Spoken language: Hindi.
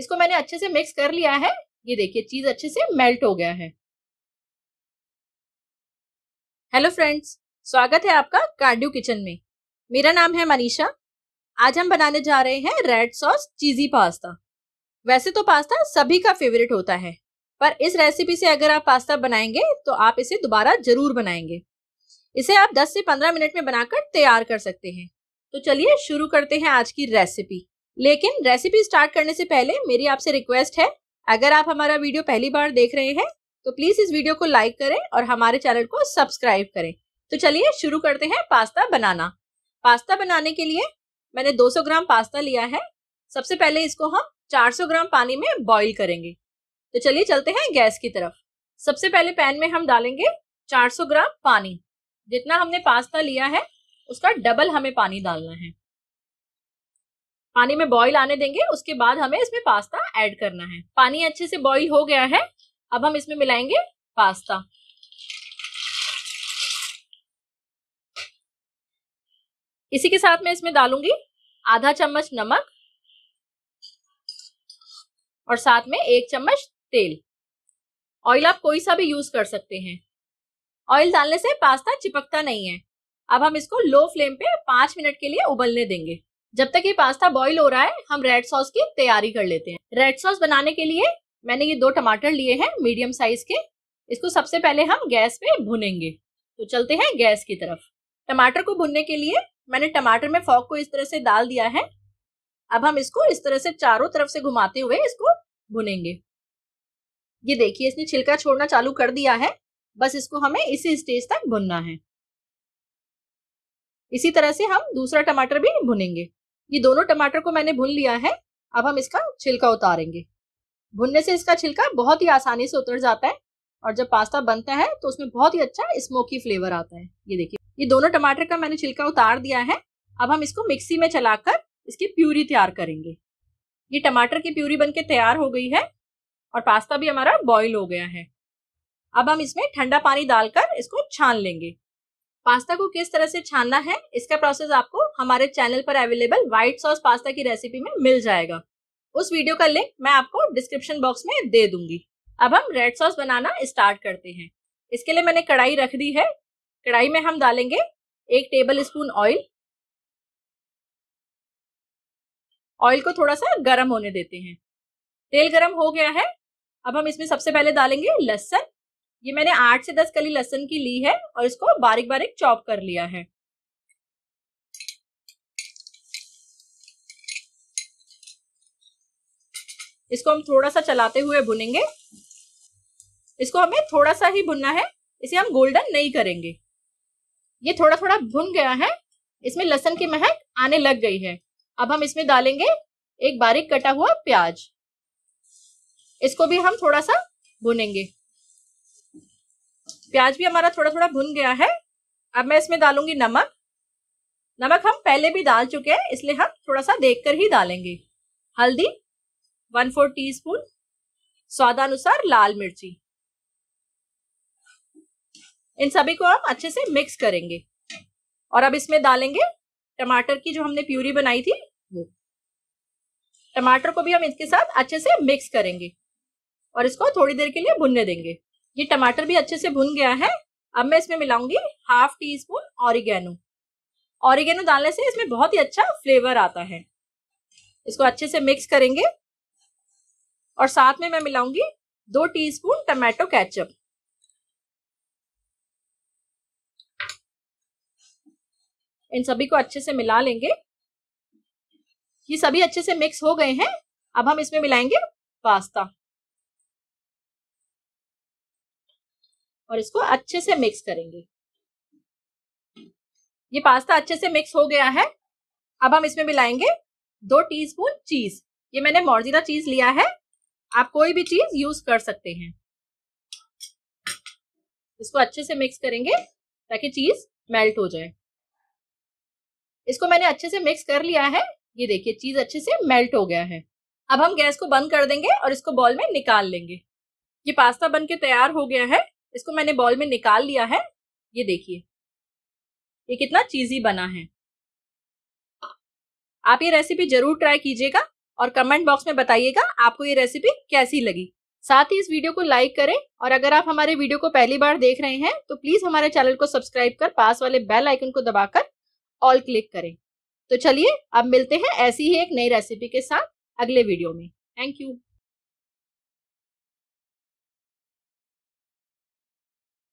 इसको मैंने अच्छे से मिक्स कर लिया है ये देखिए चीज अच्छे से मेल्ट हो गया है हेलो फ्रेंड्स स्वागत है आपका कार्डियो किचन में मेरा नाम है मनीषा आज हम बनाने जा रहे हैं रेड सॉस चीजी पास्ता वैसे तो पास्ता सभी का फेवरेट होता है पर इस रेसिपी से अगर आप पास्ता बनाएंगे तो आप इसे दोबारा जरूर बनाएंगे इसे आप 10 से 15 मिनट में बनाकर तैयार कर सकते हैं तो चलिए शुरू करते हैं आज की रेसिपी लेकिन रेसिपी स्टार्ट करने से पहले मेरी आपसे रिक्वेस्ट है अगर आप हमारा वीडियो पहली बार देख रहे हैं तो प्लीज इस वीडियो को लाइक करें और हमारे चैनल को सब्सक्राइब करें तो चलिए शुरू करते हैं पास्ता बनाना पास्ता बनाने के लिए मैंने 200 ग्राम पास्ता लिया है सबसे पहले इसको हम 400 ग्राम पानी में बॉईल करेंगे तो चलिए चलते हैं गैस की तरफ सबसे पहले पैन में हम डालेंगे 400 ग्राम पानी जितना हमने पास्ता लिया है उसका डबल हमें पानी डालना है पानी में बॉईल आने देंगे उसके बाद हमें इसमें पास्ता ऐड करना है पानी अच्छे से बॉईल हो गया है अब हम इसमें मिलाएंगे पास्ता इसी के साथ मैं इसमें डालूंगी आधा चम्मच नमक और साथ में एक चम्मच तेल ऑयल आप कोई सा भी यूज कर सकते हैं ऑयल डालने से पास्ता चिपकता नहीं है अब हम इसको लो फ्लेम पे पांच मिनट के लिए उबलने देंगे जब तक ये पास्ता बॉईल हो रहा है हम रेड सॉस की तैयारी कर लेते हैं रेड सॉस बनाने के लिए मैंने ये दो टमाटर लिए हैं मीडियम साइज के इसको सबसे पहले हम गैस पे भुनेंगे तो चलते हैं गैस की तरफ टमाटर को भुनने के लिए मैंने टमाटर में फॉक को इस तरह से डाल दिया है अब हम इसको इस तरह से चारों तरफ से घुमाते हुए इसको भुनेंगे ये देखिए इसने छिलका छोड़ना चालू कर दिया है बस इसको हमें इसी स्टेज तक भुनना है इसी तरह से हम दूसरा टमाटर भी भुनेंगे ये दोनों टमाटर को मैंने भून लिया है अब हम इसका छिलका उतारेंगे भुनने से इसका छिलका बहुत ही आसानी से उतर जाता है और जब पास्ता बनता है तो उसमें बहुत ही अच्छा स्मोकी फ्लेवर आता है ये देखिए ये दोनों टमाटर का मैंने छिलका उतार दिया है अब हम इसको मिक्सी में चलाकर इसकी प्यूरी तैयार करेंगे ये टमाटर की प्यूरी बनके तैयार हो गई है और पास्ता भी हमारा बॉईल हो गया है अब हम इसमें ठंडा पानी डालकर इसको छान लेंगे पास्ता को किस तरह से छानना है इसका प्रोसेस आपको हमारे चैनल पर अवेलेबल व्हाइट सॉस पास्ता की रेसिपी में मिल जाएगा उस वीडियो का लिंक मैं आपको डिस्क्रिप्शन बॉक्स में दे दूंगी अब हम रेड सॉस बनाना स्टार्ट करते हैं इसके लिए मैंने कढ़ाई रख दी है कढ़ाई में हम डालेंगे एक टेबल स्पून ऑयल ऑयल को थोड़ा सा गर्म होने देते हैं तेल गर्म हो गया है अब हम इसमें सबसे पहले डालेंगे लहसन ये मैंने आठ से दस कली लहसन की ली है और इसको बारीक बारीक चॉप कर लिया है इसको हम थोड़ा सा चलाते हुए भुनेंगे इसको हमें थोड़ा सा ही भुनना है इसे हम गोल्डन नहीं करेंगे ये थोड़ा थोड़ा भुन गया है इसमें लहसन की महक आने लग गई है अब हम इसमें डालेंगे एक बारीक कटा हुआ प्याज इसको भी हम थोड़ा सा भुनेंगे प्याज भी हमारा थोड़ा थोड़ा भुन गया है अब मैं इसमें डालूंगी नमक नमक हम पहले भी डाल चुके हैं इसलिए हम थोड़ा सा देख कर ही डालेंगे हल्दी वन फोर टी स्पून स्वादानुसार लाल मिर्ची इन सभी को हम अच्छे से मिक्स करेंगे और अब इसमें डालेंगे टमाटर की जो हमने प्यूरी बनाई थी वो टमाटर को भी हम इसके साथ अच्छे से मिक्स करेंगे और इसको थोड़ी देर के लिए भुनने देंगे ये टमाटर भी अच्छे से भुन गया है अब मैं इसमें मिलाऊंगी half teaspoon oregano oregano डालने से इसमें बहुत ही अच्छा फ्लेवर आता है इसको अच्छे से मिक्स करेंगे और साथ में मैं मिलाऊंगी दो टी स्पून टमाटो कैचअप इन सभी को अच्छे से मिला लेंगे ये सभी अच्छे से मिक्स हो गए हैं अब हम इसमें मिलाएंगे पास्ता और इसको अच्छे से मिक्स करेंगे ये पास्ता अच्छे से मिक्स हो गया है अब हम इसमें मिलाएंगे दो टीस्पून चीज ये मैंने मोर्जिला चीज लिया है आप कोई भी चीज यूज कर सकते हैं इसको अच्छे से मिक्स करेंगे ताकि चीज मेल्ट हो जाए इसको मैंने अच्छे से मिक्स कर लिया है ये देखिए चीज अच्छे से मेल्ट हो गया है अब हम गैस को बंद कर देंगे और इसको बॉल में निकाल लेंगे ये पास्ता बन के तैयार हो गया है इसको मैंने बॉल में निकाल लिया है ये देखिए ये कितना चीजी बना है आप ये रेसिपी जरूर ट्राई कीजिएगा और कमेंट बॉक्स में बताइएगा आपको ये रेसिपी कैसी लगी साथ ही इस वीडियो को लाइक करें और अगर आप हमारे वीडियो को पहली बार देख रहे हैं तो प्लीज हमारे चैनल को सब्सक्राइब कर पास वाले बेल आइकन को दबाकर ऑल क्लिक करें तो चलिए अब मिलते हैं ऐसी ही एक नई रेसिपी के साथ अगले वीडियो में थैंक यू